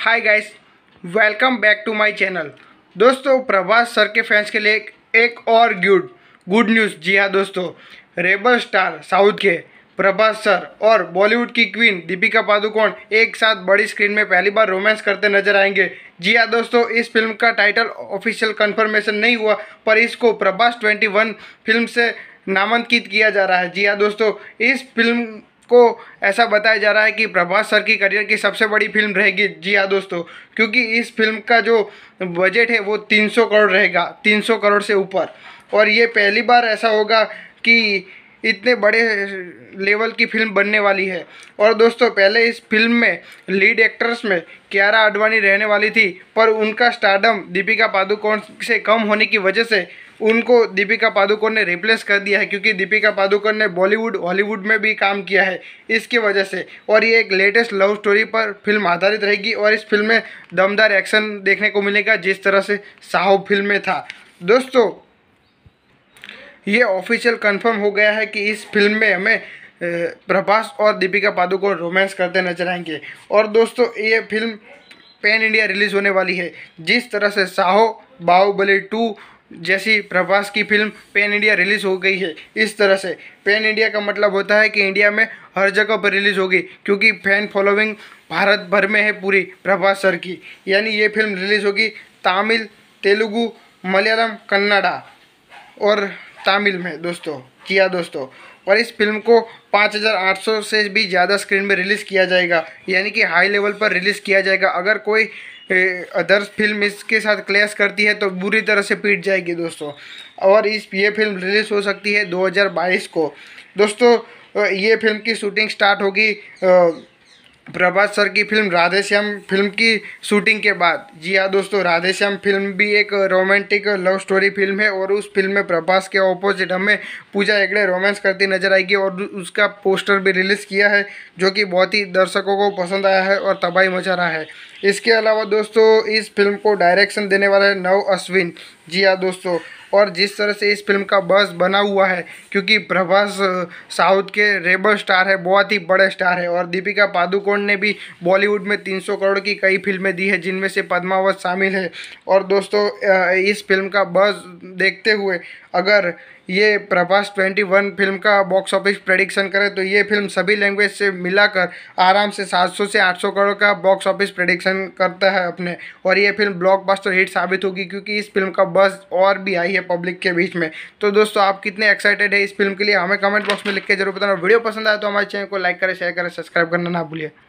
hi guys welcome back to my channel दोस्तों Prabhas sir के fans के लिए एक और गुड गुड न्यूज़ जी हाँ दोस्तों रेबल स्टार साउथ के प्रभास सर और बॉलीवुड की क्वीन दीपिका पादुकोण एक साथ बड़ी स्क्रीन में पहली बार रोमांस करते नजर आएंगे जी हाँ दोस्तों इस फिल्म का टाइटल ऑफिशियल कन्फर्मेशन नहीं हुआ पर इसको प्रभास ट्वेंटी फिल्म से नामांकित किया जा रहा है जी हाँ दोस्तों इस फिल्म को ऐसा बताया जा रहा है कि प्रभास सर की करियर की सबसे बड़ी फिल्म रहेगी जी हाँ दोस्तों क्योंकि इस फिल्म का जो बजट है वो 300 करोड़ रहेगा 300 करोड़ से ऊपर और ये पहली बार ऐसा होगा कि इतने बड़े लेवल की फिल्म बनने वाली है और दोस्तों पहले इस फिल्म में लीड एक्ट्रेस में क्यारा आडवाणी रहने वाली थी पर उनका स्टार्डम दीपिका पादुकोण से कम होने की वजह से उनको दीपिका पादुकोण ने रिप्लेस कर दिया है क्योंकि दीपिका पादुकोण ने बॉलीवुड हॉलीवुड में भी काम किया है इसकी वजह से और ये एक लेटेस्ट लव स्टोरी पर फिल्म आधारित रहेगी और इस फिल्म में दमदार एक्शन देखने को मिलेगा जिस तरह से साहू फिल्म में था दोस्तों ये ऑफिशियल कंफर्म हो गया है कि इस फिल्म में हमें प्रभास और दीपिका पादुकोण रोमांस करते नजर आएंगे और दोस्तों ये फिल्म पैन इंडिया रिलीज़ होने वाली है जिस तरह से साहो बाहुबली टू जैसी प्रभास की फिल्म पैन इंडिया रिलीज़ हो गई है इस तरह से पैन इंडिया का मतलब होता है कि इंडिया में हर जगह पर रिलीज़ होगी क्योंकि फैन फॉलोइंग भारत भर में है पूरी प्रभास सर की यानी ये फिल्म रिलीज़ होगी तमिल तेलुगू मलयालम कन्नाडा और तमिल में दोस्तों किया दोस्तों और इस फिल्म को 5,800 से भी ज़्यादा स्क्रीन में रिलीज़ किया जाएगा यानी कि हाई लेवल पर रिलीज़ किया जाएगा अगर कोई अदर फिल्म इसके साथ क्लैश करती है तो बुरी तरह से पीट जाएगी दोस्तों और इस ये फिल्म रिलीज़ हो सकती है 2022 को दोस्तों ये फिल्म की शूटिंग स्टार्ट होगी प्रभास सर की फिल्म राधेश्याम फिल्म की शूटिंग के बाद जी हाँ दोस्तों राधेश्याम फिल्म भी एक रोमांटिक लव स्टोरी फिल्म है और उस फिल्म में प्रभास के ऑपोजिट हमें पूजा हेगड़े रोमांस करती नजर आएगी और उसका पोस्टर भी रिलीज़ किया है जो कि बहुत ही दर्शकों को पसंद आया है और तबाही मचा रहा है इसके अलावा दोस्तों इस फिल्म को डायरेक्शन देने वाला है नव अश्विन जी हाँ दोस्तों और जिस तरह से इस फिल्म का बस बना हुआ है क्योंकि प्रभास साउथ के रेबल स्टार है बहुत ही बड़े स्टार है और दीपिका पादुकोण ने भी बॉलीवुड में 300 करोड़ की कई फिल्में दी है जिनमें से पद्मावत शामिल है और दोस्तों इस फिल्म का बस देखते हुए अगर ये प्रभास 21 फिल्म का बॉक्स ऑफिस प्रडिक्शन करें तो ये फिल्म सभी लैंग्वेज से मिलाकर आराम से 700 से 800 करोड़ का बॉक्स ऑफिस प्रडिक्शन करता है अपने और ये फिल्म ब्लॉकबस्टर हिट साबित होगी क्योंकि इस फिल्म का बस और भी आई है पब्लिक के बीच में तो दोस्तों आप कितने एक्साइटेड है इस फिल्म के लिए हमें कमेंट बॉक्स में लिख के जरूर बताना वीडियो पसंद आया तो हमारे चैनल को लाइक करें शेयर करें सब्सक्राइब करना ना भूलिए